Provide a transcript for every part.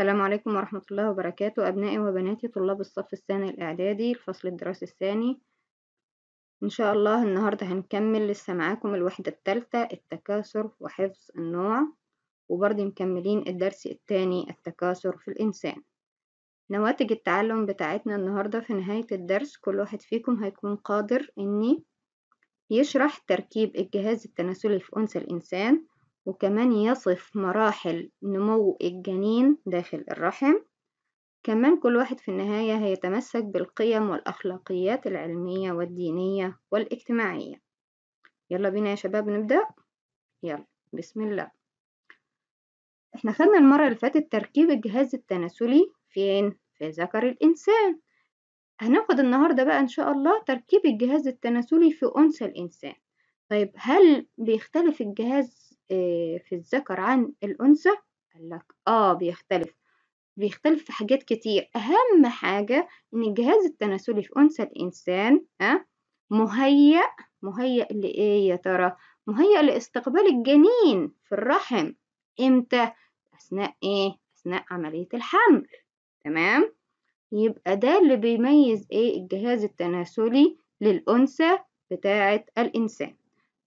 السلام عليكم ورحمة الله وبركاته أبنائي وبناتي طلاب الصف الثاني الإعدادي الفصل الدراسي الثاني إن شاء الله النهاردة هنكمل لسه معاكم الوحدة الثالثة التكاثر وحفظ النوع وبرضه مكملين الدرس الثاني التكاثر في الإنسان نواتج التعلم بتاعتنا النهاردة في نهاية الدرس كل واحد فيكم هيكون قادر إني يشرح تركيب الجهاز التناسلي في أنثى الإنسان وكمان يصف مراحل نمو الجنين داخل الرحم كمان كل واحد في النهاية هيتمسك بالقيم والأخلاقيات العلمية والدينية والاجتماعية يلا بينا يا شباب نبدأ يلا بسم الله احنا خدنا المرة اللي فاتت تركيب الجهاز التناسلي فين؟ في ذكر الإنسان هناخد النهاردة بقى إن شاء الله تركيب الجهاز التناسلي في أنثى الإنسان طيب هل بيختلف الجهاز آه، في الذكر عن الأنثى قال لك آه بيختلف بيختلف في حاجات كتير أهم حاجة إن الجهاز التناسلي في أنثى الإنسان ها آه، مهيأ مهيأ لإيه يا ترى؟ مهيأ لاستقبال الجنين في الرحم إمتى؟ أثناء إيه؟ أثناء عملية الحمل تمام؟ يبقى ده اللي بيميز إيه الجهاز التناسلي للأنثى بتاعة الإنسان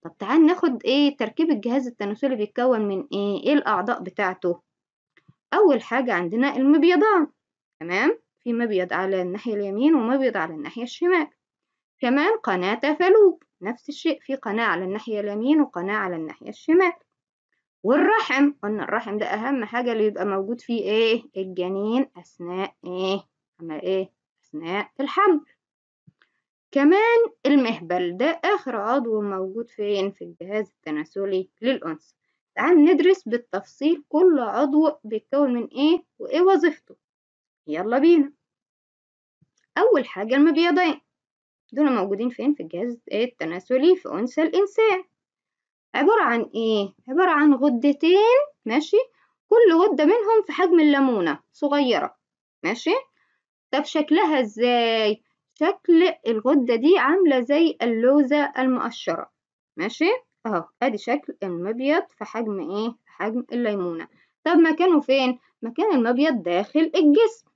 طب تعال ناخد ايه تركيب الجهاز التناسلي بيتكون من ايه ايه الاعضاء بتاعته اول حاجة عندنا المبيضان تمام في مبيض على الناحية اليمين ومبيض على الناحية الشمال كمان قناة تفالوب نفس الشيء في قناة على الناحية اليمين وقناة على الناحية الشمال والرحم قلنا الرحم ده أهم حاجة اللي يبقى موجود فيه إيه الجنين أثناء إيه أما إيه أثناء الحمل كمان المهبل ده آخر عضو موجود فين في الجهاز التناسلي للأنثى تعال ندرس بالتفصيل كل عضو بيتكون من إيه وإيه وظيفته يلا بينا أول حاجة المبيضين دول موجودين فين في الجهاز التناسلي في أنثى الإنسان عبارة عن إيه؟ عبارة عن غدتين ماشي كل غدة منهم في حجم الليمونة صغيرة ماشي طب شكلها إزاي؟ شكل الغدة دي عاملة زي اللوزة المؤشرة ماشي اهو ادي شكل المبيض في حجم ايه في حجم الليمونة طب مكانه فين مكان المبيض داخل الجسم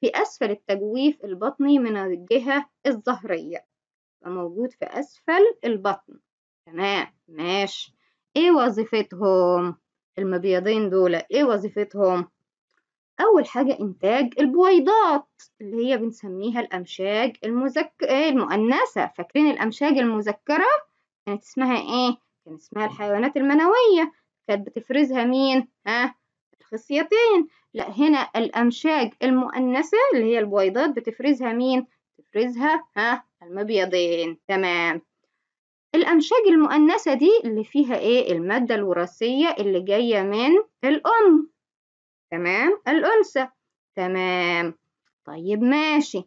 في اسفل التجويف البطني من الجهة الظهرية موجود في اسفل البطن تمام ماشي ايه وظيفتهم المبيضين دول ايه وظيفتهم أول حاجة إنتاج البويضات اللي هي بنسميها الأمشاج المذك... آه، المؤنثة فاكرين الأمشاج المذكرة كانت اسمها إيه؟ كان اسمها الحيوانات المنوية كانت بتفرزها مين؟ ها؟ الخصيتين لا هنا الأمشاج المؤنثة اللي هي البويضات بتفرزها مين؟ بتفرزها ها؟ المبيضين تمام الأمشاج المؤنثة دي اللي فيها إيه؟ المادة الوراثية اللي جاية من الأم تمام الأنثى تمام طيب ماشي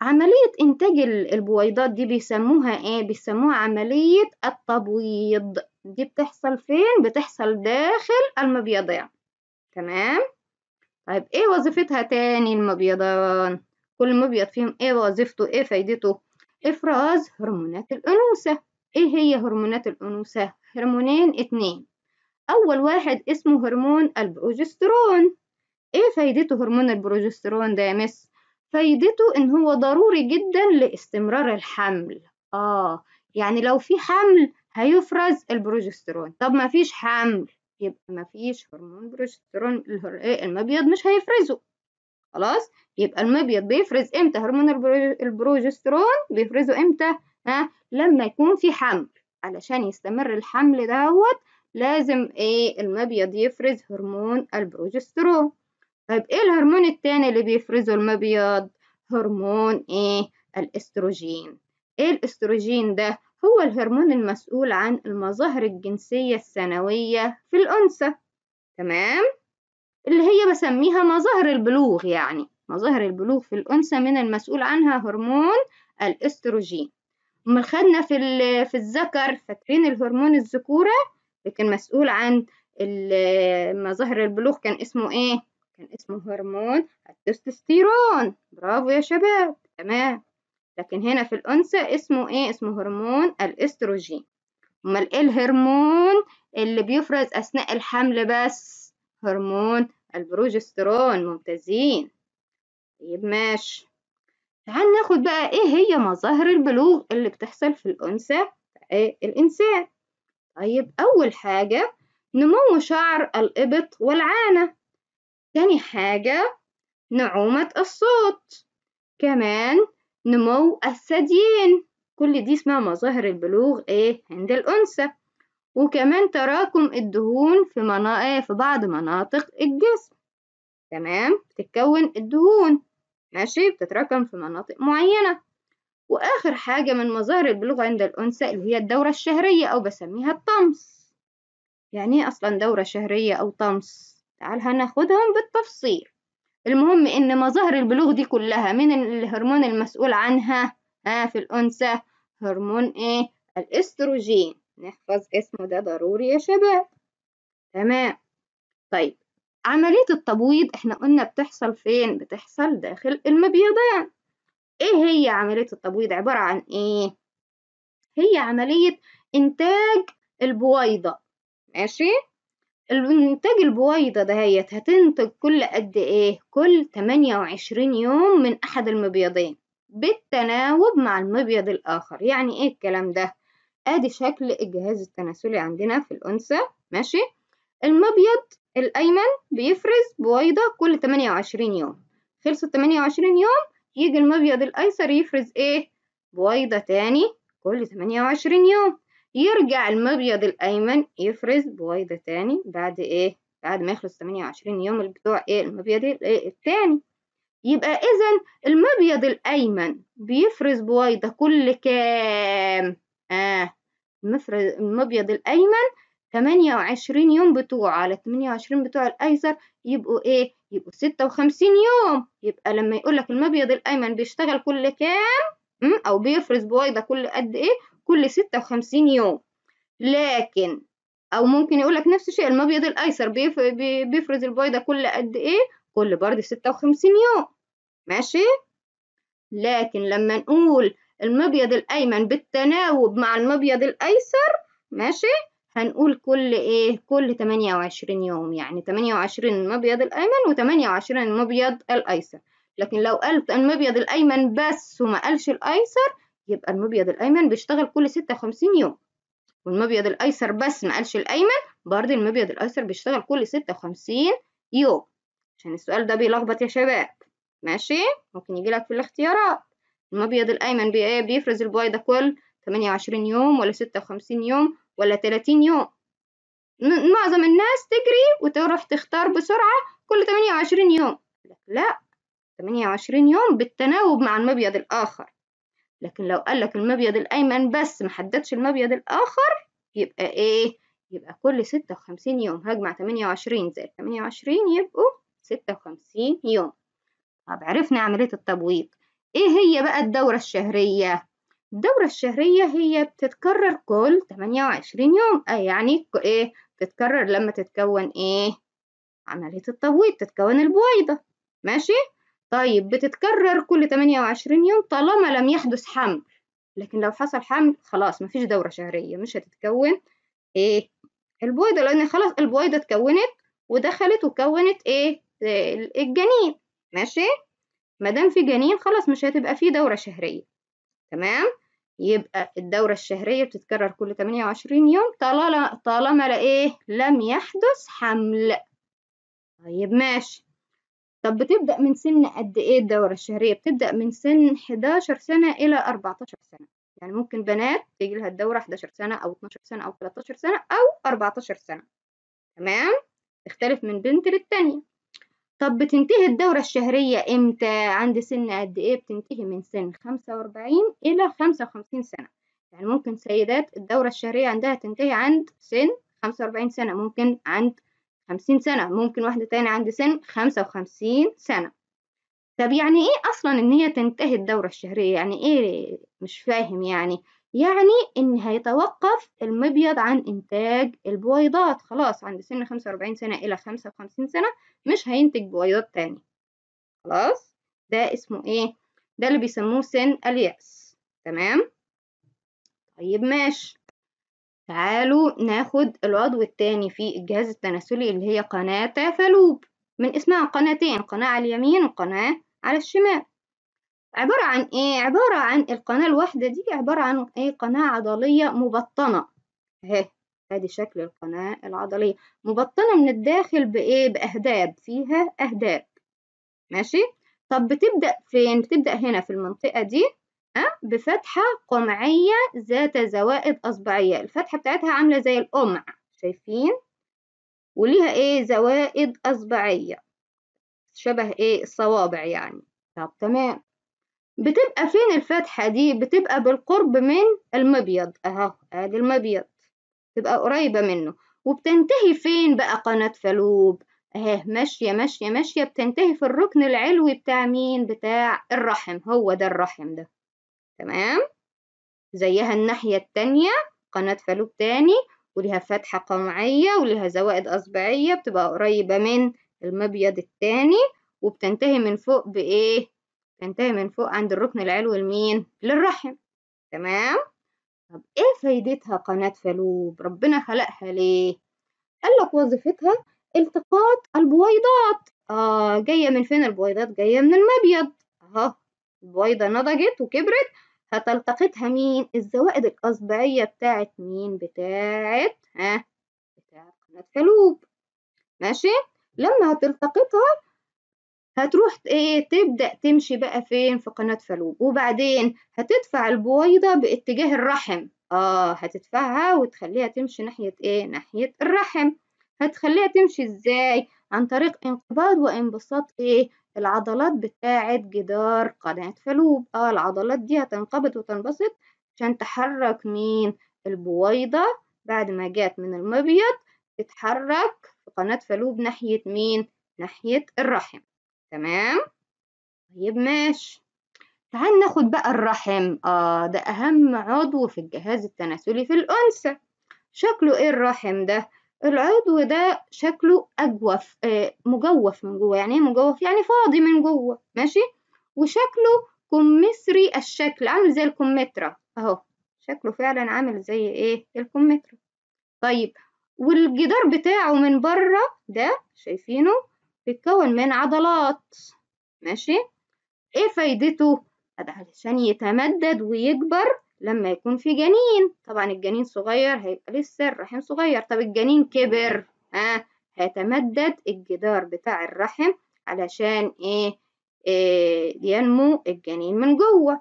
عملية إنتاج البويضات دي بيسموها إيه؟ بيسموها عملية التبويض دي بتحصل فين؟ بتحصل داخل المبيضان تمام؟ طيب إيه وظيفتها تاني المبيضان؟ كل مبيض فيهم إيه وظيفته؟ إيه فايدته؟ إفراز هرمونات الأنوثة إيه هي هرمونات الأنوثة؟ هرمونين اتنين أول واحد اسمه هرمون البروجسترون إيه فايدته هرمون البروجسترون ده يا مس؟ فايدته إن هو ضروري جدا لاستمرار الحمل آه يعني لو في حمل هيفرز البروجسترون طب مفيش حمل يبقى مفيش هرمون بروجسترون إيه، المبيض مش هيفرزه خلاص يبقى المبيض بيفرز امتى هرمون البروجسترون بيفرزه امتى ها لما يكون في حمل علشان يستمر الحمل دوت لازم ايه المبيض يفرز هرمون البروجسترون طيب ايه الهرمون التاني اللي بيفرزه المبيض هرمون ايه الاستروجين ايه الاستروجين ده هو الهرمون المسؤول عن المظاهر الجنسية السنويه في الأنثى تمام اللي هي بسميها مظاهر البلوغ يعني مظاهر البلوغ في الأنثى من المسؤول عنها هرمون الاستروجين أما خدنا في, في الذكر فاكرين الهرمون الذكورة لكن مسؤول عن مظاهر البلوغ كان اسمه ايه كان اسمه هرمون التستوستيرون برافو يا شباب تمام لكن هنا في الأنثى اسمه ايه اسمه هرمون الاستروجين امال ايه الهرمون اللي بيفرز اثناء الحمل بس هرمون البروجسترون ممتازين طيب ماشي تعال ناخد بقى ايه هي مظاهر البلوغ اللي بتحصل في الأنثى إيه؟ الإنسان طيب أول حاجة نمو شعر الإبط والعانة تاني حاجة نعومة الصوت كمان نمو الثديين كل دي اسمها مظاهر البلوغ ايه عند الأنثى وكمان تراكم الدهون في مناطق آه، في بعض مناطق الجسم تمام بتتكون الدهون ماشي بتتراكم في مناطق معينة وآخر حاجة من مظاهر البلوغ عند الأنثى اللي هي الدورة الشهرية أو بسميها الطمس يعني إيه أصلا دورة شهرية أو طمس تعال هناخدهم بالتفصيل المهم إن مظاهر البلوغ دي كلها من الهرمون المسؤول عنها ها في الأنثى هرمون إيه الاستروجين نحفظ اسمه ده ضروري يا شباب تمام طيب عملية التبويض احنا قلنا بتحصل فين؟ بتحصل داخل المبيضان إيه هي عملية التبويض عبارة عن إيه؟ هي عملية إنتاج البويضة ماشي؟ الإنتاج البويضة دهيت هتنتج كل قد إيه؟ كل تمانية وعشرين يوم من أحد المبيضين بالتناوب مع المبيض الآخر يعني إيه الكلام ده؟ ادي شكل الجهاز التناسلي عندنا في الانثى ماشي المبيض الايمن بيفرز بويضه كل 28 يوم خلصت 28 يوم يجي المبيض الأيسر يفرز إيه؟ بويضة تاني كل 28 يوم يرجع المبيض الأيمن يفرز بويضة تاني بعد إيه؟ بعد ما يخلص 28 يوم بتوع إيه المبيض إيه التاني يبقى إذا المبيض الأيمن بيفرز بويضة كل كام؟ آه المبيض الأيمن تمانية وعشرين يوم بتوع على تمانية وعشرين بتوع الأيسر يبقوا إيه؟ يبقوا ستة وخمسين يوم يبقى لما يقولك المبيض الأيمن بيشتغل كل كام؟ أو بيفرز بويضة كل قد إيه؟ كل ستة وخمسين يوم لكن أو ممكن يقولك نفس الشيء المبيض الأيسر بيف... بيفرز البويضة كل قد إيه؟ كل برضه ستة وخمسين يوم ماشي؟ لكن لما نقول المبيض الأيمن بالتناوب مع المبيض الأيسر ماشي؟ هنقول كل ايه كل 28 يوم يعني 28 المبيض الايمن و28 المبيض الايسر لكن لو قال المبيض الايمن بس وما قالش الايسر يبقى المبيض الايمن بيشتغل كل 56 يوم والمبيض الايسر بس ما قالش الايمن برضه المبيض الايسر بيشتغل كل 56 يوم عشان السؤال ده بيلخبط يا شباب ماشي ممكن يجي لك في الاختيارات المبيض الايمن إيه؟ بيفرز البويضه كل 28 يوم ولا 56 يوم ولا 30 يوم معظم الناس تجري وتروح تختار بسرعة كل 28 يوم لا 28 يوم بالتناوب مع المبيض الآخر لكن لو قالك المبيض الأيمن بس محددش المبيض الآخر يبقى إيه؟ يبقى كل 56 يوم هجمع 28 زائد 28 يبقوا 56 يوم طب عرفنا عملية التبويض إيه هي بقى الدورة الشهرية؟ الدورة الشهرية هي بتتكرر كل 28 يوم أي آه، يعني إيه بتتكرر لما تتكون إيه عملية التبويض تتكون البويضة ماشي طيب بتتكرر كل 28 يوم طالما لم يحدث حمل لكن لو حصل حمل خلاص مفيش دورة شهرية مش هتتكون إيه البويضة لأن خلاص البويضة اتكونت ودخلت وكونت إيه الجنين ماشي مادام في جنين خلاص مش هتبقى فيه دورة شهرية تمام يبقى الدورة الشهرية بتتكرر كل 28 يوم طالما لإيه لم يحدث حمل طيب ماشي طب بتبدأ من سن قد إيه الدورة الشهرية بتبدأ من سن 11 سنة إلى 14 سنة يعني ممكن بنات تيجي لها الدورة 11 سنة أو 12 سنة أو 13 سنة أو 14 سنة تمام تختلف من بنت للتانية طب بتنتهي الدورة الشهرية إمتى؟ عند سن قد إيه؟ بتنتهي من سن خمسة وأربعين إلى خمسة وخمسين سنة يعني ممكن سيدات الدورة الشهرية عندها تنتهي عند سن خمسة وأربعين سنة ممكن عند خمسين سنة ممكن واحدة تانية عند سن خمسة وخمسين سنة طب يعني إيه أصلا إن هي تنتهي الدورة الشهرية يعني إيه مش فاهم يعني يعني إن هيتوقف المبيض عن إنتاج البويضات خلاص عند سن خمسة وأربعين سنة إلى خمسة وخمسين سنة مش هينتج بويضات تاني خلاص ده اسمه إيه؟ ده اللي بيسموه سن اليأس تمام؟ طيب ماشي تعالوا ناخد العضو التاني في الجهاز التناسلي اللي هي قناة فالوب من اسمها قناتين قناة على اليمين وقناة على الشمال عبارة عن إيه؟ عبارة عن القناة الواحدة دي عبارة عن إيه؟ قناة عضلية مبطنة أهي أدي شكل القناة العضلية مبطنة من الداخل بإيه؟ بأهداب فيها أهداب ماشي؟ طب بتبدأ فين؟ بتبدأ هنا في المنطقة دي أه؟ بفتحة قمعية ذات زوائد أصبعية الفتحة بتاعتها عاملة زي القمع شايفين؟ وليها إيه؟ زوائد أصبعية شبه إيه؟ الصوابع يعني طب تمام بتبقى فين الفتحة دي بتبقى بالقرب من المبيض اهو ادي المبيض تبقى قريبة منه وبتنتهي فين بقى قناة فالوب اهي ماشية ماشية ماشية بتنتهي في الركن العلوي بتاع مين بتاع الرحم هو ده الرحم ده تمام زيها الناحية التانية قناة فالوب تاني وليها فتحة قمعية وليها زوائد أصبعية بتبقى قريبة من المبيض التاني وبتنتهي من فوق بإيه تنتهي من فوق عند الركن العلوي لمين للرحم تمام طب ايه فايدتها قناة فالوب ربنا خلقها ليه قال لك وظيفتها التقاط البويضات آه جاية من فين البويضات جاية من المبيض اهو البويضة نضجت وكبرت هتلتقطها مين الزوائد الأصبعية بتاعت مين بتاعت ها بتاعت قناة فالوب ماشي لما هتلتقطها هتروح ايه تبدأ تمشي بقى فين في قناة فالوب وبعدين هتدفع البويضة باتجاه الرحم اه هتدفعها وتخليها تمشي ناحية ايه ناحية الرحم هتخليها تمشي ازاي عن طريق انقباض وانبساط ايه العضلات بتاعة جدار قناة فالوب اه العضلات دي هتنقبض وتنبسط عشان تحرك مين البويضة بعد ما جات من المبيض تتحرك في قناة فالوب ناحية مين ناحية الرحم تمام طيب ماشي تعال ناخد بقى الرحم اه ده اهم عضو في الجهاز التناسلي في الانثى شكله ايه الرحم ده العضو ده شكله اجوف آه مجوف من جوه يعني ايه مجوف يعني فاضي من جوه ماشي وشكله كمثري الشكل عامل زي الكمثرى اهو شكله فعلا عامل زي ايه الكمثرى طيب والجدار بتاعه من بره ده شايفينه بيتكون من عضلات ماشي ايه فايدته علشان يتمدد ويكبر لما يكون في جنين طبعا الجنين صغير هيبقى لسه الرحم صغير طب الجنين كبر ها آه هيتمدد الجدار بتاع الرحم علشان ايه, إيه ينمو الجنين من جوه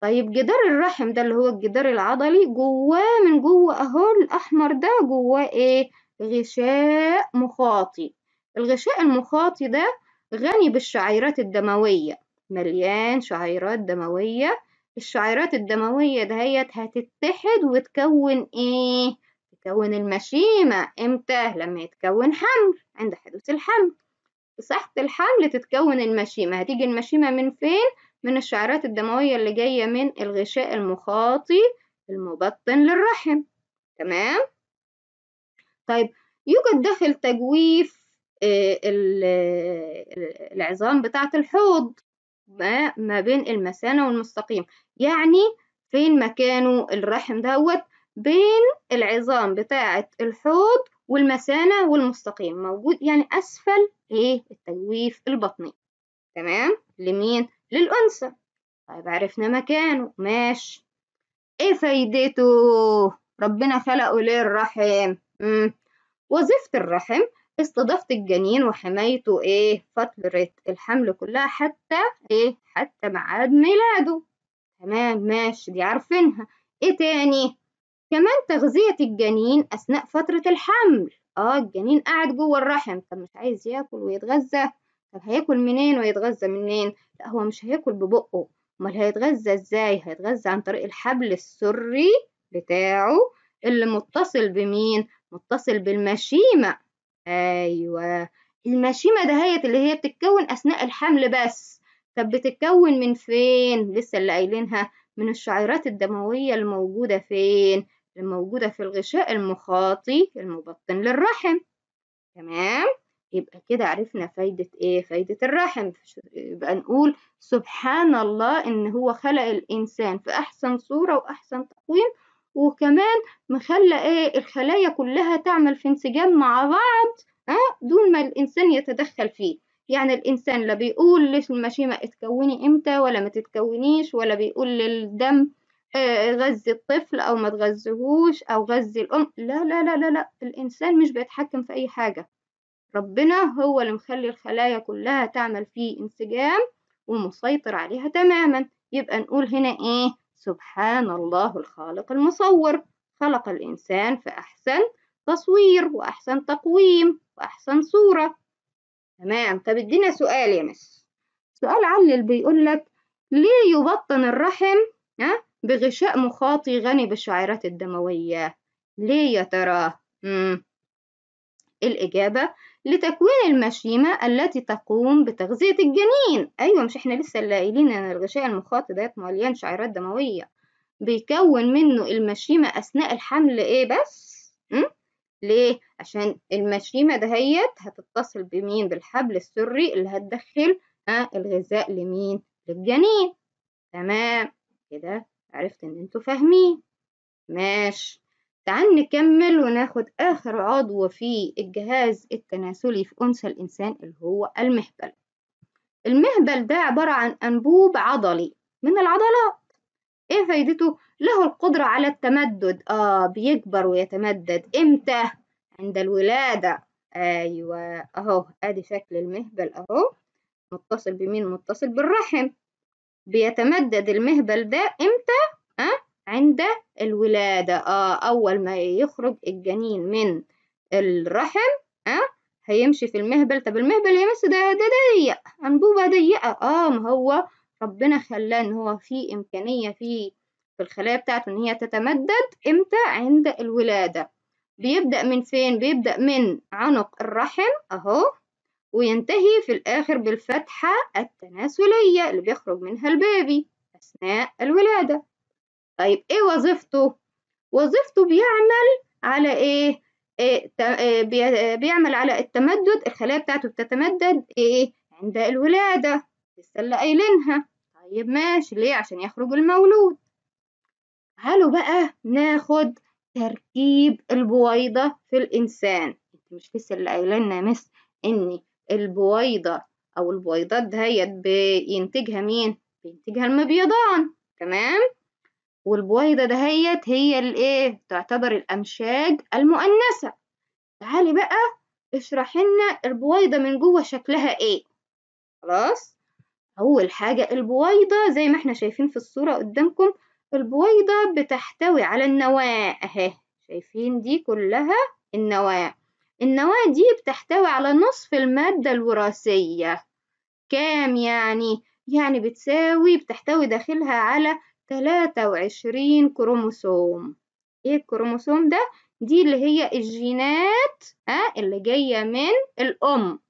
طيب جدار الرحم ده اللي هو الجدار العضلي جواه من جوه اهو الاحمر ده جواه ايه غشاء مخاطي الغشاء المخاطي ده غني بالشعيرات الدموية مليان شعيرات دموية الشعيرات الدموية دهيت هتتحد وتكون ايه؟ تكون المشيمة امتى؟ لما يتكون حمل عند حدوث الحمل في صحة الحمل تتكون المشيمة هتيجي المشيمة من فين؟ من الشعيرات الدموية اللي جاية من الغشاء المخاطي المبطن للرحم تمام؟ طيب يوجد داخل تجويف آه، آه، العظام بتاعة الحوض ما بين المثانة والمستقيم يعني فين مكانه الرحم دوت بين العظام بتاعة الحوض والمثانة والمستقيم موجود يعني أسفل إيه التجويف البطني تمام لمين للأنثى طيب عرفنا مكانه ماشي إيه فايدته ربنا خلقه ليه الرحم مم. وظيفة الرحم استضافة الجنين وحمايته إيه فترة الحمل كلها حتى إيه حتى ميعاد ميلاده تمام ماشي دي عارفينها إيه تاني كمان تغذية الجنين أثناء فترة الحمل آه الجنين قاعد جوه الرحم طب مش عايز ياكل ويتغذى طب هياكل منين ويتغذى منين لا هو مش هياكل ببقه امال هيتغذى ازاي هيتغذى عن طريق الحبل السري بتاعه اللي متصل بمين متصل بالمشيمة أيوه المشيمة دهيت اللي هي بتتكون أثناء الحمل بس طب بتتكون من فين؟ لسه اللي قايلينها من الشعيرات الدموية الموجودة فين؟ الموجودة في الغشاء المخاطي المبطن للرحم تمام؟ يبقى كده عرفنا فايدة إيه؟ فايدة الرحم يبقى نقول سبحان الله إن هو خلق الإنسان في أحسن صورة وأحسن تقويم وكمان مخلى ايه الخلايا كلها تعمل في انسجام مع بعض أه؟ دون ما الإنسان يتدخل فيه يعني الإنسان لا بيقول للمشيمة اتكوني إمتى ولا ما تتكونيش ولا بيقول للدم آه غذي الطفل أو ما تغذيهوش أو غذي الأم لا لا لا لا لا الإنسان مش بيتحكم في أي حاجة ربنا هو اللي مخلي الخلايا كلها تعمل في انسجام ومسيطر عليها تماما يبقى نقول هنا إيه سبحان الله الخالق المصور خلق الإنسان فأحسن تصوير وأحسن تقويم وأحسن صورة تمام طب ادينا سؤال يا مس سؤال علل بيقول لك ليه يبطن الرحم ها بغشاء مخاطي غني بالشعيرات الدموية ليه يا ترى إيه الإجابة لتكوين المشيمة التي تقوم بتغذية الجنين أيوة مش إحنا لسه قايلين أن الغشاء المخاطي ديت مليان شعيرات دموية بيكون منه المشيمة أثناء الحمل إيه بس م? ليه؟ عشان المشيمة دهيت هتتصل بمين؟ بالحبل السري اللي هتدخل ها آه، الغذاء لمين؟ للجنين تمام كده عرفت إن انتوا فاهمين ماشي تعال نكمل وناخد آخر عضو في الجهاز التناسلي في أنثى الإنسان اللي هو المهبل المهبل ده عبارة عن أنبوب عضلي من العضلات إيه فايدته؟ له القدرة على التمدد آه بيكبر ويتمدد إمتى؟ عند الولادة أيوة أهو أدي شكل المهبل أهو متصل بمين؟ متصل بالرحم بيتمدد المهبل ده إمتى؟ أه؟ عند الولادة آه أول ما يخرج الجنين من الرحم آه هيمشي في المهبل طب المهبل يا مس ده ده ضيق أنبوبة ضيقة آه ما هو ربنا خلاه إن هو في إمكانية في في الخلايا بتاعته إن هي تتمدد إمتى عند الولادة بيبدأ من فين بيبدأ من عنق الرحم أهو وينتهي في الآخر بالفتحة التناسلية اللي بيخرج منها البيبي أثناء الولادة طيب إيه وظيفته؟ وظيفته بيعمل على إيه؟, إيه،, إيه، بيعمل على التمدد الخلايا بتاعته بتتمدد إيه؟ عند الولادة لسه اللي قايلينها طيب ماشي ليه؟ عشان يخرج المولود تعالوا بقى ناخد تركيب البويضة في الإنسان انت مش لسه اللي قايلنا يا مس إن البويضة أو البويضات دهيت بينتجها مين؟ بينتجها المبيضان تمام؟ والبويضة دهيت هي الايه تعتبر الأمشاج المؤنثة تعالي بقى اشرح لنا البويضة من جوه شكلها ايه خلاص أول حاجة البويضة زي ما احنا شايفين في الصورة قدامكم البويضة بتحتوي على النواة أهي شايفين دي كلها النواة النواة دي بتحتوي على نصف المادة الوراثية كام يعني؟ يعني بتساوي بتحتوي داخلها على تلاتة وعشرين كروموسوم ايه الكروموسوم ده دي اللي هي الجينات ها آه، اللي جاية من الأم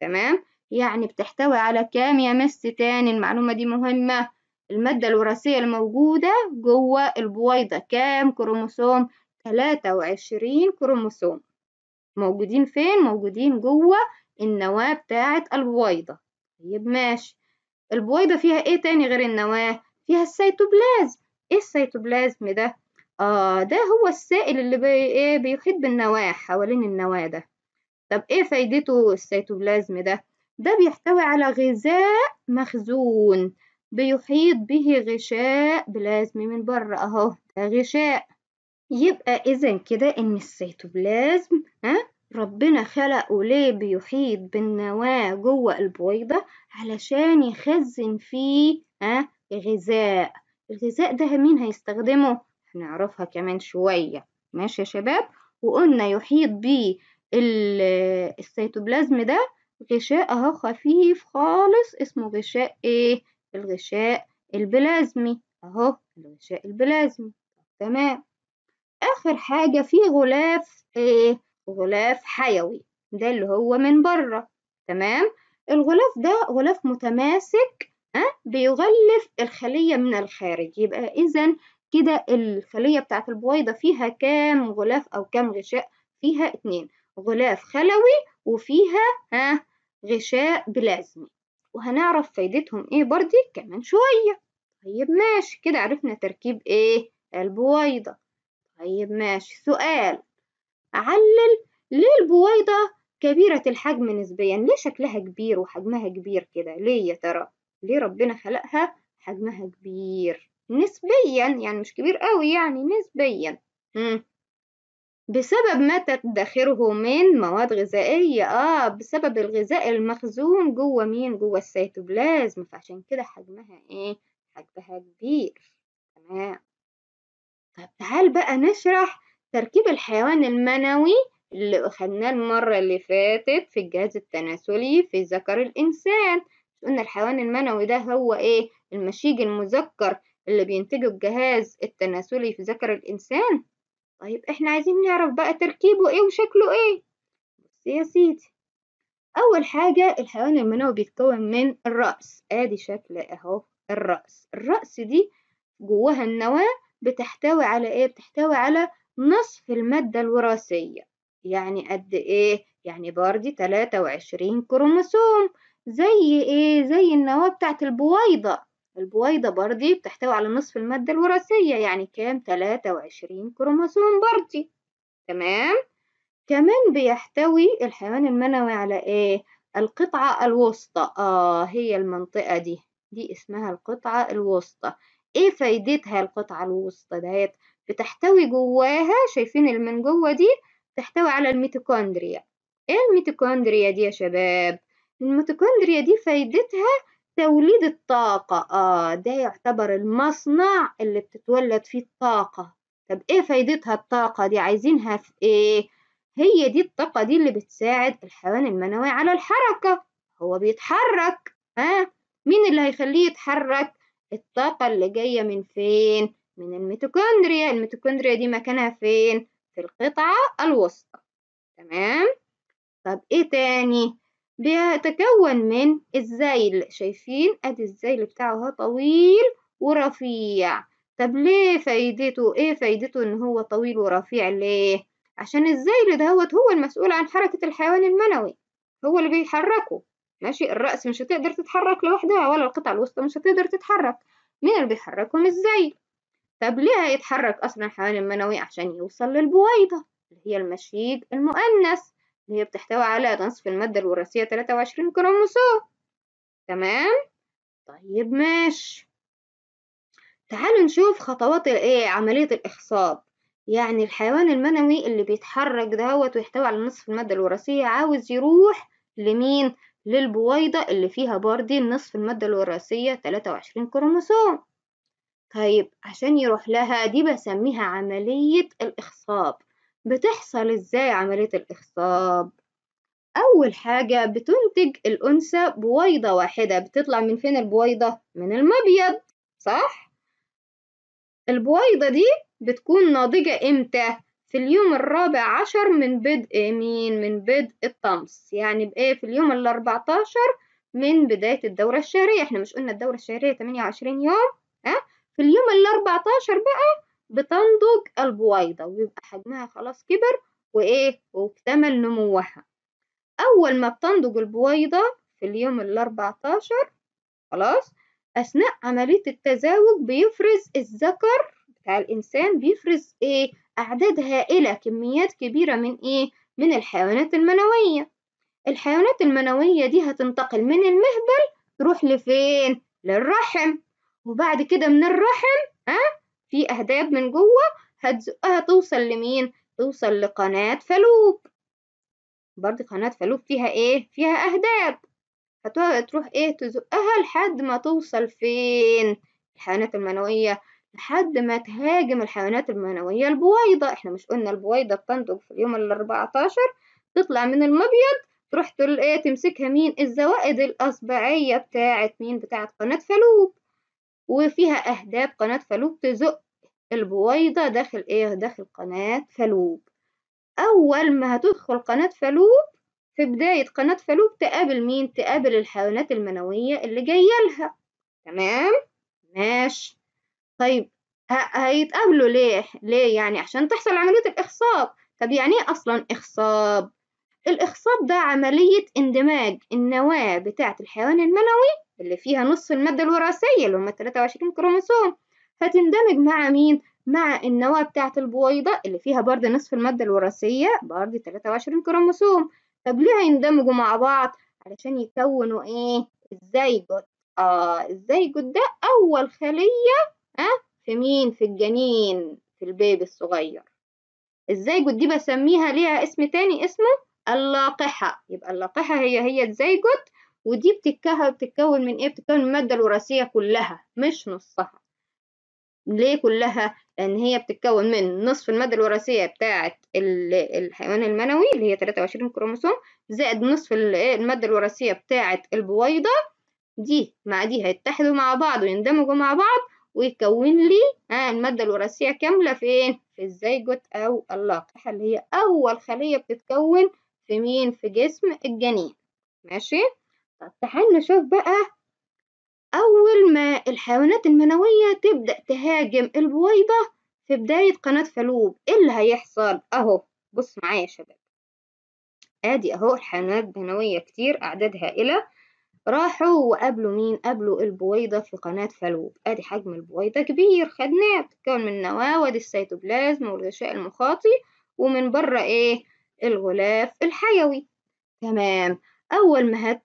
تمام يعني بتحتوي على كام يا مس تاني المعلومة دي مهمة المادة الوراثية الموجودة جوه البويضة كام كروموسوم تلاتة وعشرين كروموسوم موجودين فين موجودين جوه النواة بتاعة البويضة طيب ماشي البويضة فيها ايه تاني غير النواة فيها السيتوبلازم إيه السيتوبلازم ده؟ آه ده هو السائل اللي بي إيه بيحيط بالنواة حوالين النواة ده طب إيه فايدته السيتوبلازم ده؟ ده بيحتوي على غذاء مخزون بيحيط به غشاء بلازمي من بره أهو ده غشاء يبقى إذا كده إن السيتوبلازم ها ربنا خلقه ليه بيحيط بالنواة جوه البويضة علشان يخزن فيه ها غذاء الغذاء ده مين هيستخدمه هنعرفها كمان شوية ماشي يا شباب وقلنا يحيط بيه السيتوبلازم ده غشاء اهو خفيف خالص اسمه غشاء ايه الغشاء البلازمي اهو الغشاء البلازمي تمام اخر حاجة في غلاف ايه غلاف حيوي ده اللي هو من بره تمام الغلاف ده غلاف متماسك أه؟ بيغلف الخلية من الخارج يبقى إذا كده الخلية بتاعة البويضة فيها كام غلاف أو كام غشاء؟ فيها اتنين غلاف خلوي وفيها ها غشاء بلازمي وهنعرف فايدتهم ايه بردي كمان شوية طيب ماشي كده عرفنا تركيب ايه البويضة طيب ماشي سؤال علل ليه البويضة كبيرة الحجم نسبيا ليه شكلها كبير وحجمها كبير كده ليه يا ترى ليه ربنا خلقها حجمها كبير نسبيا يعني مش كبير قوي يعني نسبيا بسبب ما تدخره من مواد غذائية اه بسبب الغذاء المخزون جوه مين جوه السيتوبلازم فعشان كده حجمها ايه حجمها كبير تمام طب تعال بقى نشرح تركيب الحيوان المنوي اللي أخدناه المرة اللي فاتت في الجهاز التناسلي في ذكر الإنسان قلنا الحيوان المنوي ده هو إيه المشيج المذكر اللي بينتجه الجهاز التناسلي في ذكر الإنسان طيب إحنا عايزين نعرف بقى تركيبه إيه وشكله إيه بص يا سيدي أول حاجة الحيوان المنوي بيتكون من الرأس آدي شكل أهو الرأس الرأس دي جواها النواة بتحتوي على إيه؟ بتحتوي على نصف المادة الوراثية يعني قد إيه؟ يعني باردي 23 كروموسوم زي ايه زي النواة بتاعت البويضة البويضة برضي بتحتوي على نصف المادة الوراثية يعني كام تلاتة وعشرين كروموسوم برضي تمام كمان بيحتوي الحيوان المنوي على ايه القطعة الوسطى اه هي المنطقة دي دي اسمها القطعة الوسطى ايه فايدتها القطعة الوسطى دهيت بتحتوي جواها شايفين اللي من جوه دي بتحتوي على الميتوكوندريا ايه الميتوكوندريا دي يا شباب الميتوكوندريا دي فايدتها توليد الطاقة آه ده يعتبر المصنع اللي بتتولد فيه الطاقة طب إيه فايدتها الطاقة دي عايزينها في إيه؟ هي دي الطاقة دي اللي بتساعد الحيوان المنوي على الحركة هو بيتحرك ها آه؟ مين اللي هيخليه يتحرك؟ الطاقة اللي جاية من فين؟ من الميتوكوندريا الميتوكوندريا دي مكانها فين؟ في القطعة الوسطى تمام؟ طب إيه تاني؟ بيتكون من الزايل شايفين ادي الزايل بتاعه اهو طويل ورفيع طب ليه فايدته ايه فايدته ان هو طويل ورفيع ليه عشان الزايل ده هو المسؤول عن حركة الحيوان المنوي هو اللي بيحركه ماشي الرأس مش هتقدر تتحرك لوحدها ولا القطع الوسطى مش هتقدر تتحرك مين اللي بيحركهم الذيل طب ليه هيتحرك أصلا الحيوان المنوي عشان يوصل للبويضة اللي هي المشيج المؤنث اللي هي بتحتوي على نصف المادة الوراثية 23 كروموسوم تمام طيب ماشي تعالوا نشوف خطوات ايه عملية الإخصاب يعني الحيوان المنوي اللي بيتحرك دهوت ويحتوي على نصف المادة الوراثية عاوز يروح لمين للبويضة اللي فيها باردي نصف المادة الوراثية 23 كروموسوم طيب عشان يروح لها دي بسميها عملية الإخصاب بتحصل إزاي عملية الإخصاب؟ أول حاجة بتنتج الأنثى بويضة واحدة بتطلع من فين البويضة؟ من المبيض صح؟ البويضة دي بتكون ناضجة إمتى؟ في اليوم الرابع عشر من بدء مين؟ من بدء الطمس يعني بإيه في اليوم الأربعة عشر من بداية الدورة الشهرية احنا مش قلنا الدورة الشهرية 28 يوم؟ أه؟ في اليوم الأربعة عشر بقى بتنضج البويضة ويبقى حجمها خلاص كبر وإيه واكتمل نموها أول ما بتنضج البويضة في اليوم الأربعتاشر خلاص أثناء عملية التزاوج بيفرز الذكر بتاع الإنسان بيفرز إيه أعداد هائلة كميات كبيرة من إيه من الحيوانات المنوية الحيوانات المنوية دي هتنتقل من المهبل تروح لفين للرحم وبعد كده من الرحم ها في أهداب من جوه هتزقها توصل لمين؟ توصل لقناة فالوب برضه قناة فالوب فيها إيه؟ فيها أهداب هتروح إيه تزقها لحد ما توصل فين؟ الحيوانات المنوية لحد ما تهاجم الحيوانات المنوية البويضة احنا مش قلنا البويضة بتنضج في اليوم الأربعتاشر تطلع من المبيض تروح ايه تمسكها مين الزوائد الأصبعية بتاعت مين بتاعت قناة فالوب وفيها أهداب قناة فالوب تزق البويضة داخل إيه داخل قناة فالوب أول ما هتدخل قناة فالوب في بداية قناة فالوب تقابل مين؟ تقابل الحيوانات المنوية اللي جاية لها تمام؟ ماشي طيب هيتقابلوا ليه؟ ليه يعني عشان تحصل عملية الإخصاب طب يعني إيه أصلا إخصاب؟ الإخصاب ده عملية اندماج النواة بتاعة الحيوان المنوي اللي فيها نص المادة الوراثية اللي هما 23 كروموسوم هتندمج مع مين؟ مع النواة بتاعة البويضة اللي فيها برضه نصف المادة الوراثية برضه 23 كروموسوم طب ليه هيندمجوا مع بعض؟ علشان يكونوا ايه؟ الزيجوت اه الزيجوت ده أول خلية ها آه؟ في مين؟ في الجنين في البيبي الصغير الزيجوت دي بسميها ليها اسم تاني اسمه اللاقحة يبقى اللاقحة هي هي الزيجوت ودي بتتكون من ايه بتتكون من الماده الوراثيه كلها مش نصها ليه كلها لان هي بتتكون من نصف الماده الوراثيه بتاعه الحيوان المنوي اللي هي 23 كروموسوم زائد نصف إيه؟ الماده الوراثيه بتاعه البويضه دي مع دي هيتحدوا مع بعض ويندمجوا مع بعض ويكون لي آه، الماده الوراثيه كامله فين في الزيجوت او اللاقحه اللي هي اول خليه بتتكون في مين في جسم الجنين ماشي طب تعال نشوف بقى أول ما الحيوانات المنوية تبدأ تهاجم البويضة في بداية قناة فالوب إيه اللي هيحصل؟ أهو بص معايا يا شباب آدي أهو الحيوانات المنوية كتير أعداد هائلة راحوا وقابلوا مين؟ قابلوا البويضة في قناة فالوب آدي حجم البويضة كبير خدناه بتتكون من نواة وادي السيتوبلازم والغشاء المخاطي ومن بره إيه؟ الغلاف الحيوي تمام أول ما هت...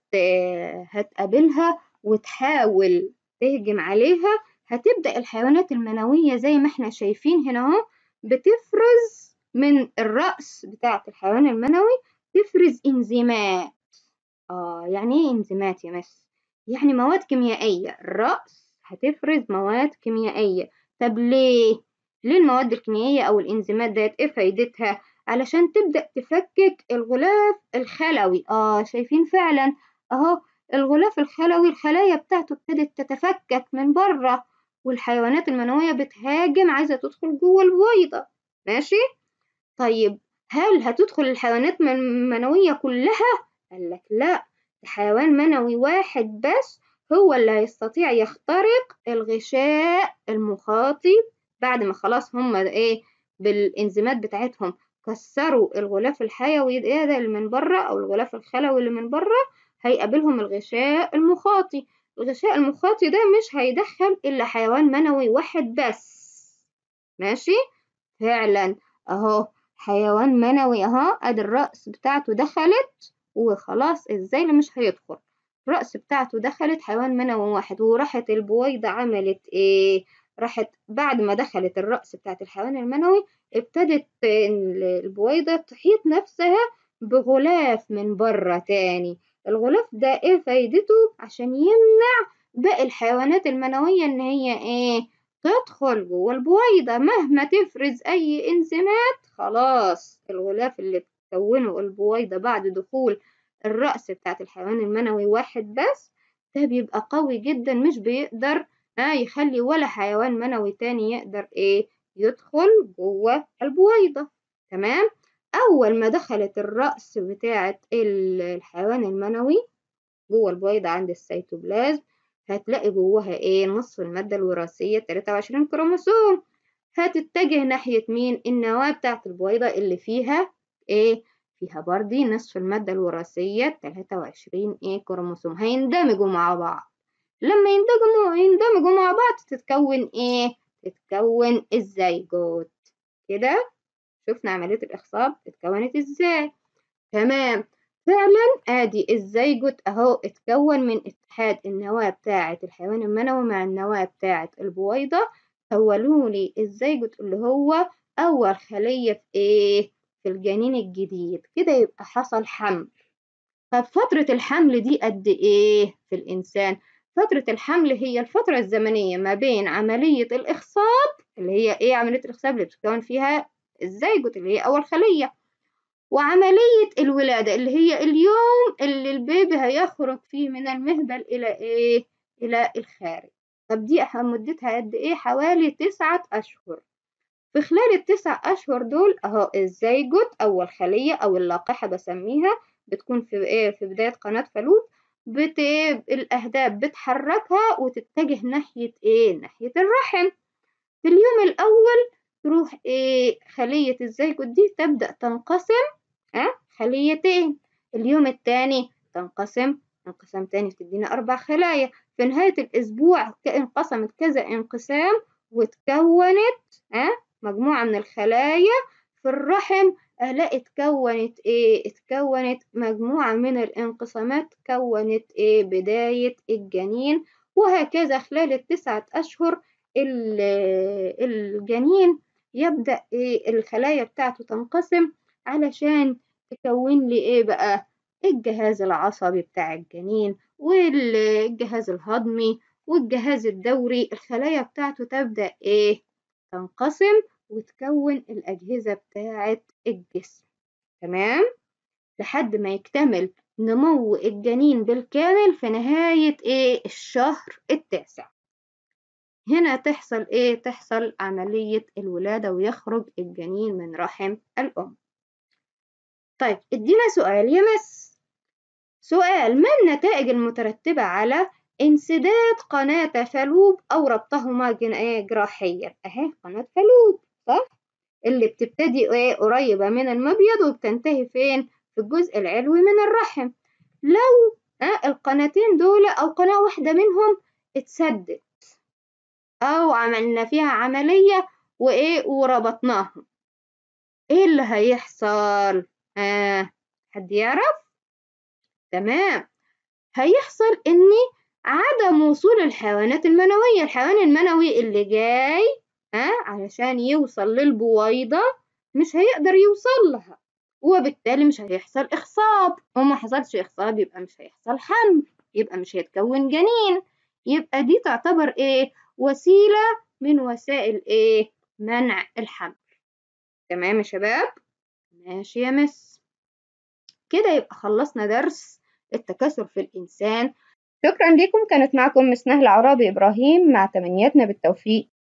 هتقابلها وتحاول تهجم عليها هتبدأ الحيوانات المنوية زي ما احنا شايفين هنا اهو بتفرز من الرأس بتاعة الحيوان المنوي تفرز إنزيمات آه يعني إيه إنزيمات يا مس؟ يعني مواد كيميائية الرأس هتفرز مواد كيميائية طب ليه؟ ليه المواد الكيميائية أو الإنزيمات ديت إيه فايدتها؟ علشان تبدأ تفكك الغلاف الخلوي آه شايفين فعلا أهو الغلاف الخلوي الخلايا بتاعته ابتدت تتفكك من بره والحيوانات المنوية بتهاجم عايزة تدخل جوه البويضة ماشي طيب هل هتدخل الحيوانات المنوية كلها؟ قالك لأ ده حيوان منوي واحد بس هو اللي هيستطيع يخترق الغشاء المخاطي بعد ما خلاص هما ايه بالانزيمات بتاعتهم كسروا الغلاف الحيوي ده, ده اللي من بره أو الغلاف الخلوي اللي من بره هيقابلهم الغشاء المخاطي الغشاء المخاطي ده مش هيدخل إلا حيوان منوي واحد بس ماشي فعلا أهو حيوان منوي أهو أدي الرأس بتاعته دخلت وخلاص اللي مش هيدخل الرأس بتاعته دخلت حيوان منوي واحد وراحت البويضة عملت إيه راحت بعد ما دخلت الرأس بتاعت الحيوان المنوي ابتدت البويضة تحيط نفسها بغلاف من بره تاني الغلاف ده ايه فايدته عشان يمنع باقي الحيوانات المنوية ان هي ايه تدخل جوه البويضة مهما تفرز اي انزيمات خلاص الغلاف اللي بتكونه البويضة بعد دخول الرأس بتاعت الحيوان المنوي واحد بس ده بيبقى قوي جدا مش بيقدر ها آه، يخلي ولا حيوان منوي تاني يقدر ايه يدخل جوه البويضة تمام أول ما دخلت الرأس بتاعة الحيوان المنوي جوه البويضة عند السيتوبلازم هتلاقي جواها ايه نصف المادة الوراثية 23 كروموسوم هتتجه ناحية مين النواة بتاعة البويضة اللي فيها ايه فيها بردي نصف المادة الوراثية 23 ايه كروموسوم هيندمجوا مع بعض لما يندمجوا يندمجوا مع بعض تتكون ايه تتكون الزيجوت كده شفنا عملية الإخصاب اتكونت ازاي تمام فعلا ادي الزيجوت اهو اتكون من اتحاد النواة بتاعة الحيوان المنوي مع النواة بتاعة البويضة لي الزيجوت اللي هو أول خلية في ايه في الجنين الجديد كده يبقى حصل حمل طب فترة الحمل دي قد ايه في الإنسان فترة الحمل هي الفترة الزمنية ما بين عملية الإخصاب اللي هي إيه عملية الإخصاب اللي بتتكون فيها الزيجوت اللي هي أول خلية وعملية الولادة اللي هي اليوم اللي البيبي هيخرج فيه من المهبل إلى إيه؟ إلى الخارج طب دي مدتها قد إيه؟ حوالي تسعة أشهر في خلال التسع أشهر دول أهو الزيجوت أو الخلية أو اللقاحة بسميها بتكون في إيه؟ في بداية قناة فالوب بت الأهداب بتحركها وتتجه ناحية إيه ناحية الرحم في اليوم الأول تروح إيه خلية الزيجوت دي تبدأ تنقسم أه؟ خليتين اليوم التاني تنقسم انقسام تاني تدينا أربع خلايا في نهاية الأسبوع انقسمت كذا انقسام وتكونت أه؟ مجموعة من الخلايا في الرحم آه، لا اتكونت ايه اتكونت مجموعة من الانقسامات كونت ايه بداية الجنين وهكذا خلال التسعة أشهر الجنين يبدأ ايه الخلايا بتاعته تنقسم علشان تكون لي ايه بقى الجهاز العصبي بتاع الجنين والجهاز الهضمي والجهاز الدوري الخلايا بتاعته تبدأ ايه تنقسم وتكون الأجهزة بتاعة الجسم تمام؟ لحد ما يكتمل نمو الجنين بالكامل في نهاية إيه الشهر التاسع هنا تحصل إيه تحصل عملية الولادة ويخرج الجنين من رحم الأم طيب ادينا سؤال يا مس سؤال ما النتائج المترتبة على انسداد قناة فالوب أو ربطهما إيه؟ جراحيا أهي قناة فالوب صح؟ اللي بتبتدي إيه قريبة من المبيض وبتنتهي فين؟ في الجزء العلوي من الرحم لو آه القناتين دول أو قناة واحدة منهم اتسدت أو عملنا فيها عملية وإيه وربطناهم إيه اللي هيحصل؟ آه حد يعرف؟ تمام هيحصل إن عدم وصول الحيوانات المنوية الحيوان المنوي اللي جاي أه؟ علشان يوصل للبويضة مش هيقدر يوصل لها وبالتالي مش هيحصل إخصاب وما حصلش إخصاب يبقى مش هيحصل حمل يبقى مش هيتكون جنين يبقى دي تعتبر إيه وسيلة من وسائل إيه منع الحمل تمام يا شباب ماشي يا مس كده يبقى خلصنا درس التكاثر في الإنسان شكرا لكم كانت معكم مس نهل عرابي إبراهيم مع تمنياتنا بالتوفيق